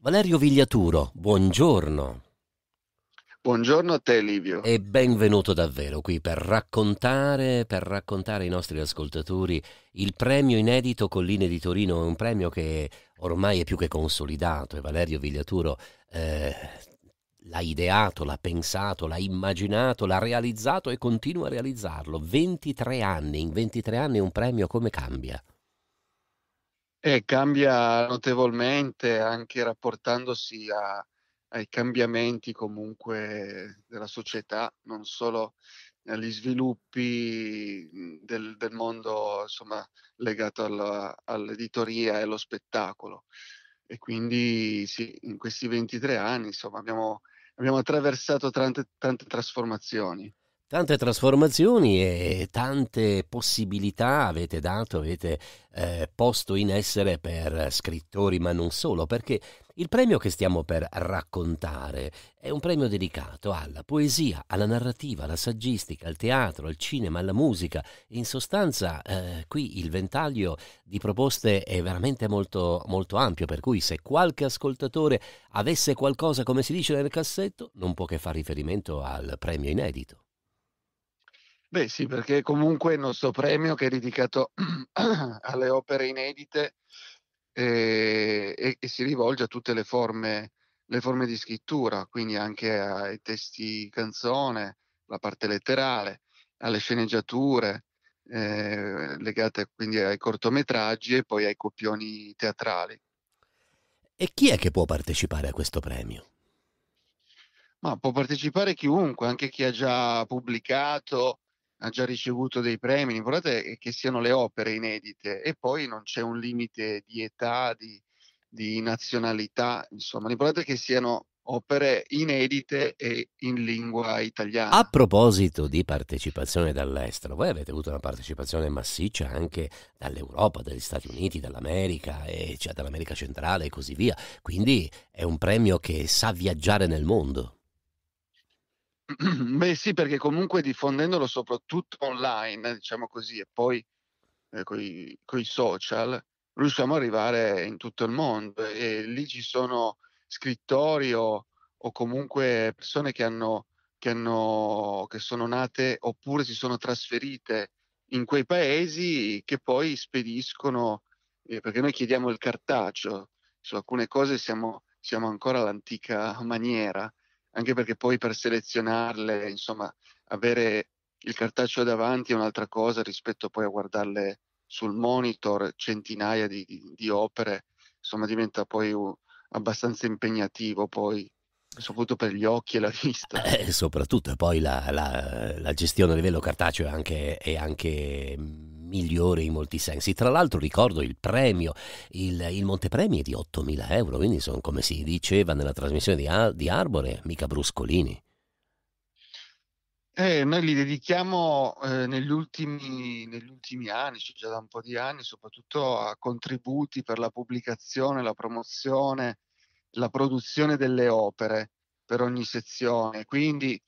Valerio Vigliaturo, buongiorno. Buongiorno a te Livio. E benvenuto davvero qui per raccontare, per raccontare, ai nostri ascoltatori il premio inedito Colline di Torino, è un premio che ormai è più che consolidato e Valerio Vigliaturo eh, l'ha ideato, l'ha pensato, l'ha immaginato, l'ha realizzato e continua a realizzarlo. 23 anni, in 23 anni un premio come cambia? Eh, cambia notevolmente anche rapportandosi a, ai cambiamenti comunque della società, non solo agli sviluppi mhmm, del, del mondo insomma, legato alla, all'editoria e allo spettacolo. E quindi sì, in questi 23 anni insomma, abbiamo, abbiamo attraversato tante, tante trasformazioni. Tante trasformazioni e tante possibilità avete dato, avete eh, posto in essere per scrittori, ma non solo, perché il premio che stiamo per raccontare è un premio dedicato alla poesia, alla narrativa, alla saggistica, al teatro, al cinema, alla musica. In sostanza, eh, qui il ventaglio di proposte è veramente molto, molto ampio, per cui se qualche ascoltatore avesse qualcosa, come si dice nel cassetto, non può che far riferimento al premio inedito. Beh sì, perché comunque il nostro premio che è dedicato alle opere inedite eh, e, e, si rivolge a tutte le forme, le forme, di scrittura, quindi anche ai testi canzone, la parte letterale, alle sceneggiature eh, legate quindi ai cortometraggi e poi ai copioni teatrali. E chi è che può partecipare a questo premio? Ma può partecipare chiunque, anche chi ha già pubblicato ha già ricevuto dei premi, l'importante è che siano le opere inedite e poi non c'è un limite di età, di, di nazionalità, insomma, l'importante è che siano opere inedite e in lingua italiana. A proposito di partecipazione dall'estero, voi avete avuto una partecipazione massiccia anche dall'Europa, dagli Stati Uniti, dall'America, e, eh, cioè dall'America centrale e così via, quindi è un premio che sa viaggiare nel mondo. Beh sì, perché comunque diffondendolo soprattutto online, diciamo così, e poi eh, con i social, riusciamo ad arrivare in tutto il mondo e lì ci sono scrittori o, o comunque persone che, hanno, che, hanno, che sono nate oppure si sono trasferite in quei paesi che poi spediscono, eh, perché noi chiediamo il cartaceo, su alcune cose siamo, siamo ancora all'antica maniera anche perché poi per selezionarle, insomma, avere il cartaccio davanti è un'altra cosa rispetto poi a guardarle sul monitor centinaia di, di, di opere, insomma diventa poi uh, abbastanza impegnativo poi soprattutto per gli occhi e la vista. Eh, eh, soprattutto poi la, la, la, gestione a livello cartaceo è anche, è anche mm, migliore in molti sensi. Tra l'altro ricordo il premio, il, il montepremi è di 8.000 euro, quindi sono come si diceva nella trasmissione di, di Arbore, mica bruscolini. Eh, noi li dedichiamo eh, negli, ultimi, negli, ultimi, anni, cioè già da un po' di anni, soprattutto a contributi per la pubblicazione, la promozione, la produzione delle opere per ogni sezione. Quindi,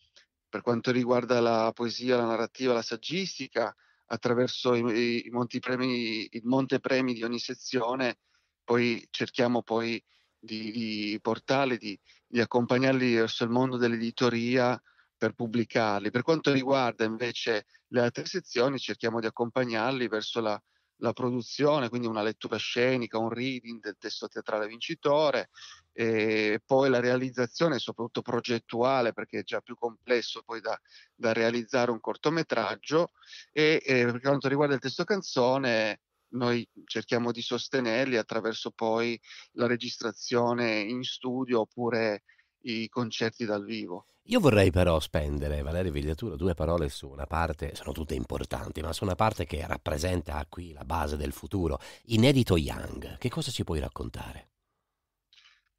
per quanto riguarda la poesia, la narrativa, la saggistica, attraverso i, i montepremi, il montepremi di ogni sezione, poi cerchiamo poi di, di portarli, di, di accompagnarli verso il mondo dell'editoria per pubblicarli. Per quanto riguarda invece le altre sezioni, cerchiamo di accompagnarli verso la la produzione, quindi una lettura scenica, un reading del testo teatrale vincitore, e ehm, poi la realizzazione soprattutto progettuale perché è già più complesso poi da, da realizzare un cortometraggio e, e ehm, per quanto riguarda il testo canzone noi cerchiamo di sostenerli attraverso poi la registrazione in studio oppure i concerti dal vivo. Io vorrei però spendere, Valerio Vigliatura, due parole su una parte, sono tutte importanti, ma su una parte che rappresenta qui la base del futuro. Inedito Young, che cosa ci puoi raccontare?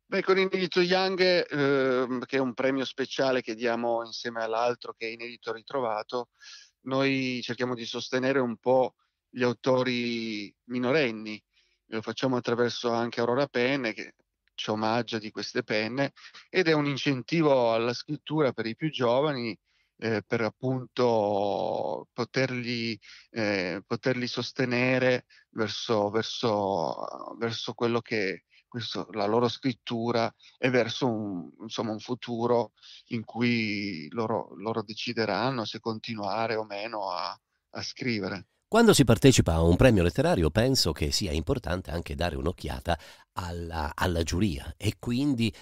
Beh, con Inedito Young, eh, che è un premio speciale che diamo insieme all'altro, che è Inedito Ritrovato, noi cerchiamo di sostenere un po' gli autori minorenni. Lo facciamo attraverso anche Aurora Penne, che ci omaggia di queste penne ed è un incentivo alla scrittura per i più giovani eh, per appunto poterli, eh, poterli sostenere verso, verso, verso quello che questo, la loro scrittura e verso un, insomma, un futuro in cui loro, loro, decideranno se continuare o meno a, a scrivere. Quando si partecipa a un premio letterario penso che sia importante anche dare un'occhiata alla, alla giuria e quindi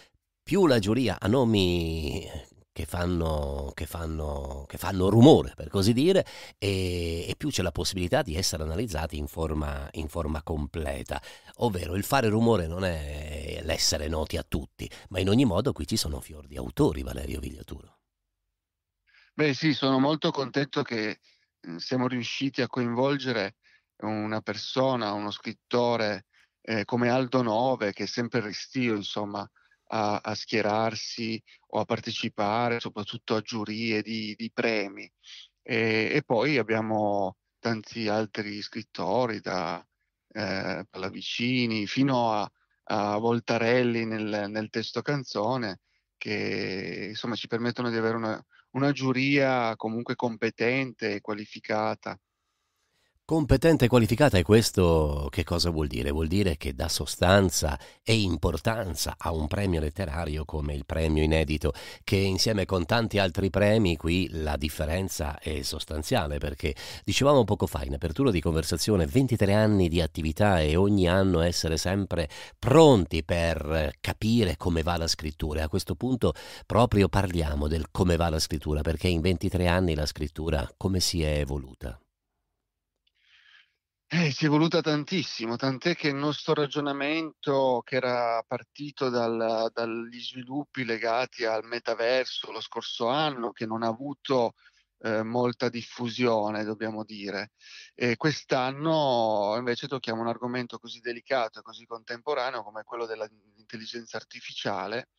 più la giuria ha nomi che fanno, che, fanno, che fanno, rumore, per così dire, e, e, più c'è la possibilità di essere analizzati in forma, in forma, completa. Ovvero il fare rumore non è l'essere noti a tutti, ma in ogni modo qui ci sono fior di autori, Valerio Vigliaturo. Beh sì, sono molto contento che Mhmm, siamo riusciti a coinvolgere una persona, uno scrittore eh, come Aldo Nove, che è sempre restio insomma, a, a, schierarsi o a partecipare, soprattutto a giurie di, di premi. E, e, poi abbiamo tanti altri scrittori, da eh, Pallavicini fino a, a Voltarelli nel, nel testo canzone, che insomma ci permettono di avere una, una giuria comunque competente e qualificata Competente e qualificata e questo che cosa vuol dire? Vuol dire che dà sostanza e importanza a un premio letterario come il premio inedito, che insieme con tanti altri premi qui la differenza è sostanziale perché dicevamo poco fa in apertura di conversazione 23 anni di attività e ogni anno essere sempre pronti per capire come va la scrittura. e A questo punto proprio parliamo del come va la scrittura perché in 23 anni la scrittura come si è evoluta. Eh, ci è voluta tantissimo, tant'è che il nostro ragionamento che era partito dal, dagli sviluppi legati al metaverso lo scorso anno, che non ha avuto eh, molta diffusione, dobbiamo dire. E quest'anno invece tocchiamo un argomento così delicato e così contemporaneo come quello dell'intelligenza artificiale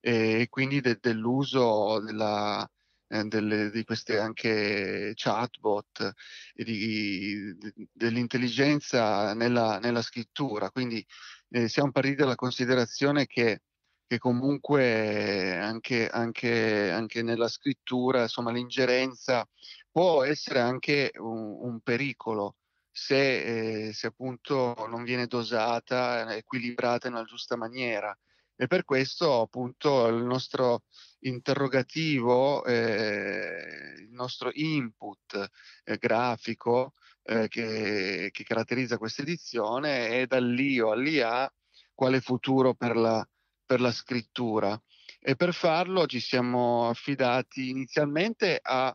e quindi de- dell'uso della, eh, delle, di queste anche chatbot e di, dell'intelligenza nella, nella, scrittura. Quindi eh, siamo partiti dalla considerazione che, che comunque anche, anche, anche, nella scrittura, insomma, l'ingerenza può essere anche un, un pericolo. Se, eh, se, appunto non viene dosata, equilibrata in una giusta maniera. E per questo appunto il nostro, interrogativo eh, il nostro input eh, grafico eh, che, che, caratterizza questa edizione è dall'IO all'IA quale futuro per la, per la scrittura. E per farlo ci siamo affidati inizialmente a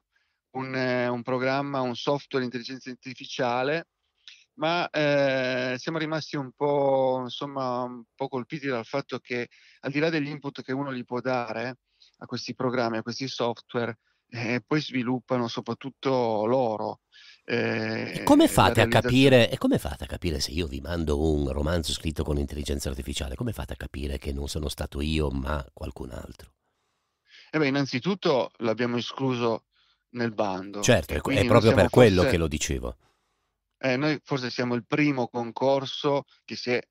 un, eh, un programma, un software di intelligenza artificiale ma eh, siamo rimasti un po', insomma, un po' colpiti dal fatto che al di là degli input che uno gli può dare, a questi programmi, a questi software, eh, e poi sviluppano soprattutto loro. Eh, e, come capire, e, come fate a capire, se io vi mando un romanzo scritto con intelligenza artificiale, come fate a capire che non sono stato io ma qualcun altro? Eh beh, innanzitutto l'abbiamo escluso nel bando. Certo, è proprio per quello forse, che lo dicevo. Eh, noi forse siamo il primo concorso che si è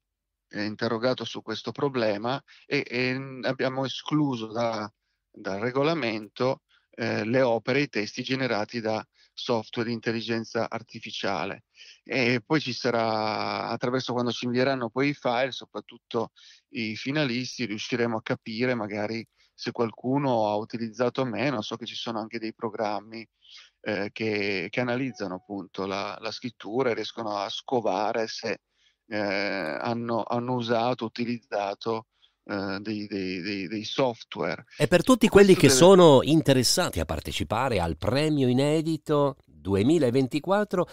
interrogato su questo problema e, e mm, abbiamo escluso da, dal regolamento eh, le opere e i testi generati da software di intelligenza artificiale. E poi ci sarà, attraverso quando ci invieranno poi i file, soprattutto i finalisti, riusciremo a capire magari se qualcuno ha utilizzato o meno. So che ci sono anche dei programmi eh, che, che, analizzano appunto la, la, scrittura e riescono a scovare se eh, hanno, hanno, usato, utilizzato eh, dei, dei, dei, software. E per tutti quelli che deve... sono interessati a partecipare al premio inedito 2024,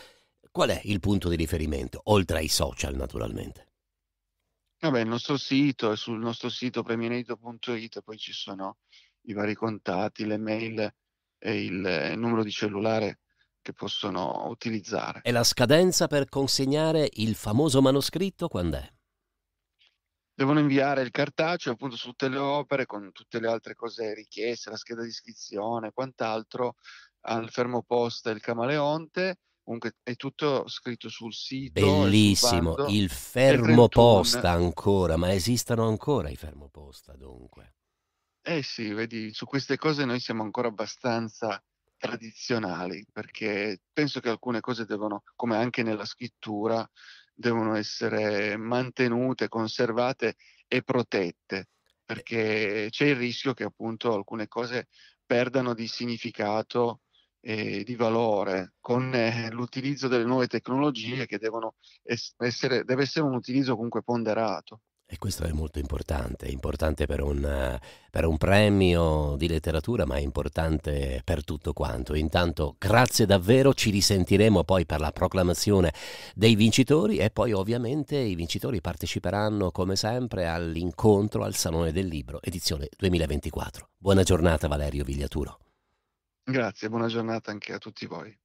qual è il punto di riferimento, oltre ai social naturalmente? Vabbè, il nostro sito è sul nostro sito premionedito.it, poi ci sono i vari contatti, le mail e il numero di cellulare che possono utilizzare. E la scadenza per consegnare il famoso manoscritto quando è? devono inviare il cartaceo appunto su tutte le opere con tutte le altre cose richieste, la scheda di iscrizione, quant'altro al fermo posta il camaleonte. Comunque è tutto scritto sul sito. Bellissimo, sul il fermo posta ancora, ma esistono ancora i fermo posta dunque. Eh sì, vedi, su queste cose noi siamo ancora abbastanza tradizionali, perché penso che alcune cose devono, come anche nella scrittura, devono essere mantenute, conservate e protette, eh. perché c'è il rischio che appunto alcune cose perdano di significato e di valore con eh, l'utilizzo delle nuove tecnologie che devono essere, deve essere un utilizzo comunque ponderato. E questo è molto importante, importante per un, eh, per un, premio di letteratura, ma è importante per tutto quanto. Intanto grazie davvero, ci risentiremo poi per la proclamazione dei vincitori e poi ovviamente i vincitori parteciperanno come sempre all'incontro al Salone del Libro, edizione 2024. Buona giornata Valerio Vigliaturo. Grazie, buona giornata anche a tutti voi.